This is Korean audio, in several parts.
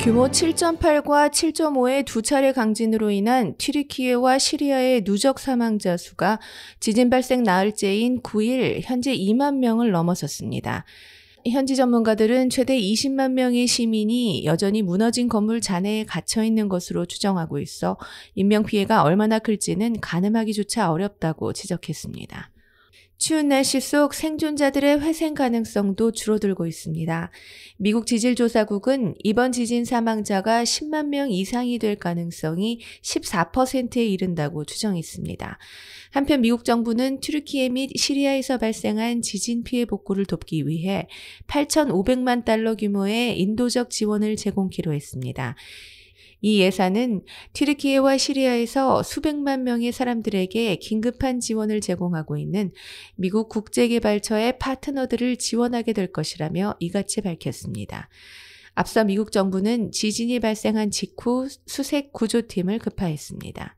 규모 7.8과 7.5의 두 차례 강진으로 인한 튀르키예와 시리아의 누적 사망자 수가 지진 발생 나흘째인 9일 현재 2만 명을 넘어섰습니다. 현지 전문가들은 최대 20만 명의 시민이 여전히 무너진 건물 잔해에 갇혀 있는 것으로 추정하고 있어 인명 피해가 얼마나 클지는 가늠하기조차 어렵다고 지적했습니다. 추운 날씨 속 생존자들의 회생 가능성도 줄어들고 있습니다. 미국 지질조사국은 이번 지진 사망자가 10만 명 이상이 될 가능성이 14%에 이른다고 추정했습니다. 한편 미국 정부는 튀르키예 및 시리아에서 발생한 지진 피해 복구를 돕기 위해 8,500만 달러 규모의 인도적 지원을 제공키로 했습니다. 이 예산은 튀르키예와 시리아에서 수백만 명의 사람들에게 긴급한 지원을 제공하고 있는 미국 국제개발처의 파트너들을 지원하게 될 것이라며 이같이 밝혔습니다. 앞서 미국 정부는 지진이 발생한 직후 수색 구조팀을 급파했습니다.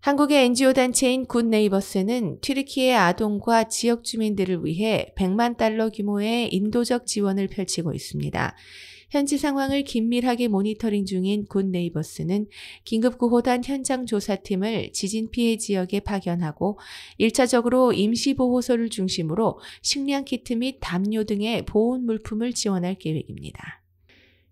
한국의 NGO 단체인 굿네이버스는 튀르키예 아동과 지역 주민들을 위해 100만 달러 규모의 인도적 지원을 펼치고 있습니다. 현지 상황을 긴밀하게 모니터링 중인 군 네이버스는 긴급구호단 현장 조사팀을 지진 피해 지역에 파견하고 1차적으로 임시보호소를 중심으로 식량키트 및 담요 등의 보온 물품을 지원할 계획입니다.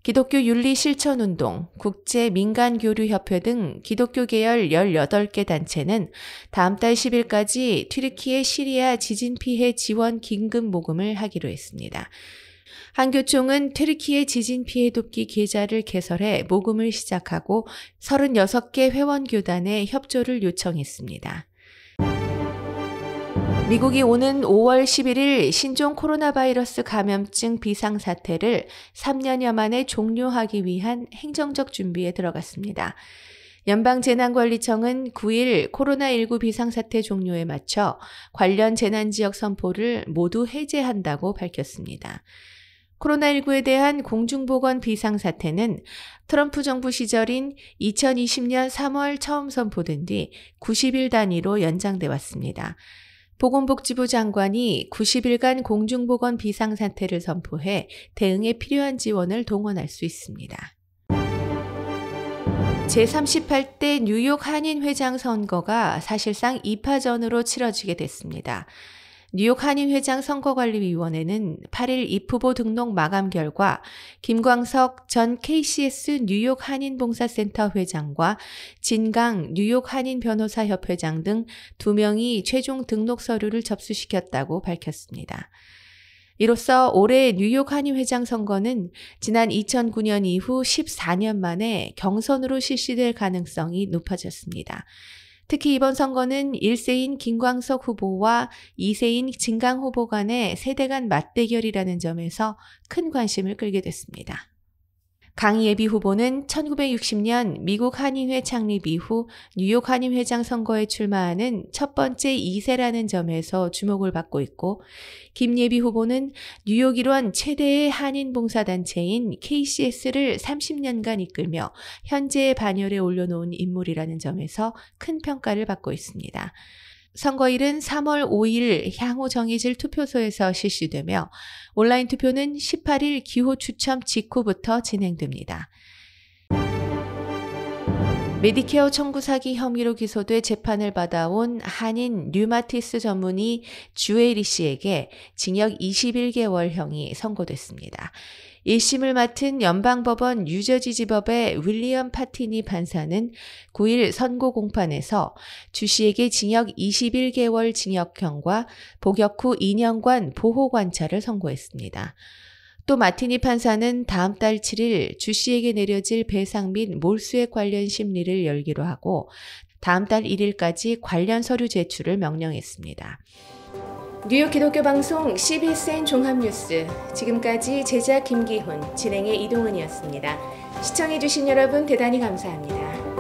기독교 윤리 실천 운동, 국제 민간 교류 협회 등 기독교 계열 18개 단체는 다음 달 10일까지 튀르키예 시리아 지진 피해 지원 긴급 모금을 하기로 했습니다. 한교총은 트리키의 지진 피해 돕기 계좌를 개설해 모금을 시작하고 36개 회원교단에 협조를 요청했습니다. 미국이 오는 5월 11일 신종 코로나 바이러스 감염증 비상사태를 3년여 만에 종료하기 위한 행정적 준비에 들어갔습니다. 연방재난관리청은 9일 코로나19 비상사태 종료에 맞춰 관련 재난지역 선포를 모두 해제한다고 밝혔습니다. 코로나19에 대한 공중보건 비상사태는 트럼프 정부 시절인 2020년 3월 처음 선포된 뒤 90일 단위로 연장돼 왔습니다. 보건복지부 장관이 90일간 공중보건 비상사태를 선포해 대응에 필요한 지원을 동원할 수 있습니다. 제38대 뉴욕 한인회장 선거가 사실상 2파전으로 치러지게 됐습니다. 뉴욕 한인회장 선거관리위원회는 8일 입후보 등록 마감 결과 김광석 전 KCS 뉴욕 한인봉사센터 회장과 진강 뉴욕 한인변호사협회장 등 2명이 최종 등록 서류를 접수시켰다고 밝혔습니다. 이로써 올해 뉴욕 한의회장 선거는 지난 2009년 이후 14년 만에 경선으로 실시될 가능성이 높아졌습니다. 특히 이번 선거는 1세인 김광석 후보와 2세인 진강 후보 간의 세대 간 맞대결이라는 점에서 큰 관심을 끌게 됐습니다. 강 예비 후보는 1960년 미국 한인회 창립 이후 뉴욕 한인회장 선거에 출마하는 첫 번째 2세라는 점에서 주목을 받고 있고 김예비 후보는 뉴욕 일원 최대의 한인 봉사단체인 KCS를 30년간 이끌며 현재의 반열에 올려놓은 인물이라는 점에서 큰 평가를 받고 있습니다. 선거일은 3월 5일 향후 정해질 투표소에서 실시되며 온라인 투표는 18일 기호 추첨 직후부터 진행됩니다. 메디케어 청구 사기 혐의로 기소돼 재판을 받아온 한인 류마티스 전문의 주에리 씨에게 징역 21개월형이 선고됐습니다. 1심을 맡은 연방법원 유저지지법의 윌리엄 파티니 판사는 9일 선고 공판에서 주 씨에게 징역 21개월 징역형과 복역 후 2년간 보호관찰을 선고했습니다. 또 마티니 판사는 다음 달 7일 주 씨에게 내려질 배상 및 몰수에 관련 심리를 열기로 하고 다음 달 1일까지 관련 서류 제출을 명령했습니다. 뉴욕 기독교 방송 CBSN 종합뉴스 지금까지 제작 김기훈 진행의 이동은이었습니다. 시청해주신 여러분 대단히 감사합니다.